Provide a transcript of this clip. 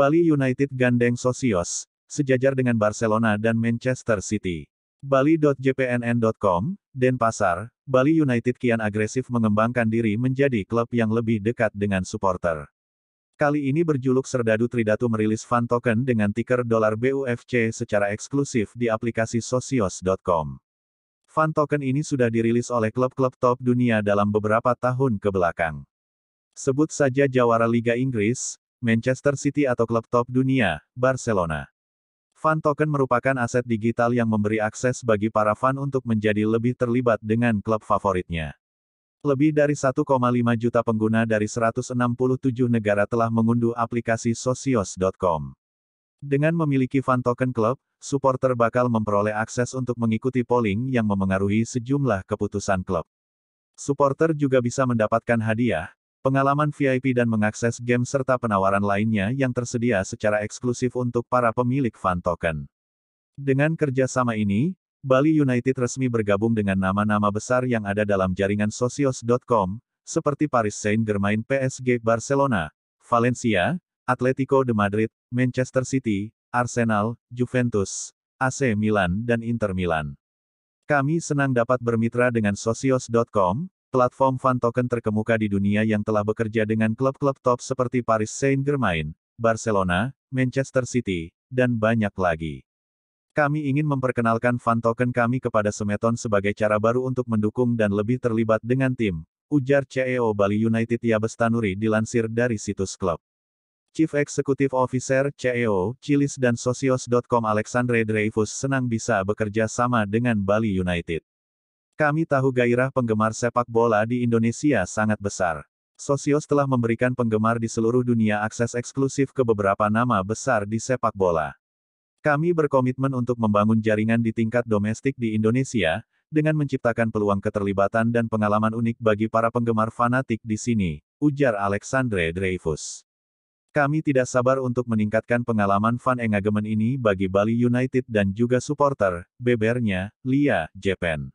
Bali United gandeng Sosios, sejajar dengan Barcelona dan Manchester City. Bali.jpnn.com, Denpasar, Bali United kian agresif mengembangkan diri menjadi klub yang lebih dekat dengan supporter. Kali ini berjuluk Serdadu Tridatu merilis fan token dengan tiker dolar BUFC secara eksklusif di aplikasi sosios.com. Fan token ini sudah dirilis oleh klub-klub top dunia dalam beberapa tahun ke belakang. Sebut saja jawara Liga Inggris, Manchester City atau klub top dunia, Barcelona. Fan token merupakan aset digital yang memberi akses bagi para fan untuk menjadi lebih terlibat dengan klub favoritnya. Lebih dari 1,5 juta pengguna dari 167 negara telah mengunduh aplikasi socios.com. Dengan memiliki fan token klub, supporter bakal memperoleh akses untuk mengikuti polling yang memengaruhi sejumlah keputusan klub. Supporter juga bisa mendapatkan hadiah, pengalaman VIP dan mengakses game serta penawaran lainnya yang tersedia secara eksklusif untuk para pemilik fan token. Dengan kerjasama ini, Bali United resmi bergabung dengan nama-nama besar yang ada dalam jaringan socios.com, seperti Paris Saint-Germain PSG Barcelona, Valencia, Atletico de Madrid, Manchester City, Arsenal, Juventus, AC Milan dan Inter Milan. Kami senang dapat bermitra dengan socios.com, platform fan token terkemuka di dunia yang telah bekerja dengan klub-klub top seperti Paris Saint-Germain, Barcelona, Manchester City, dan banyak lagi. Kami ingin memperkenalkan fan token kami kepada Semeton sebagai cara baru untuk mendukung dan lebih terlibat dengan tim, ujar CEO Bali United Yabes Tanuri dilansir dari situs klub. Chief Executive Officer CEO, Chilis dan Sosios.com Alexandre Dreyfus senang bisa bekerja sama dengan Bali United. Kami tahu gairah penggemar sepak bola di Indonesia sangat besar. Sosios telah memberikan penggemar di seluruh dunia akses eksklusif ke beberapa nama besar di sepak bola. Kami berkomitmen untuk membangun jaringan di tingkat domestik di Indonesia, dengan menciptakan peluang keterlibatan dan pengalaman unik bagi para penggemar fanatik di sini, ujar Alexandre Dreyfus. Kami tidak sabar untuk meningkatkan pengalaman fan engagement ini bagi Bali United dan juga supporter, bebernya, Lia, Japan.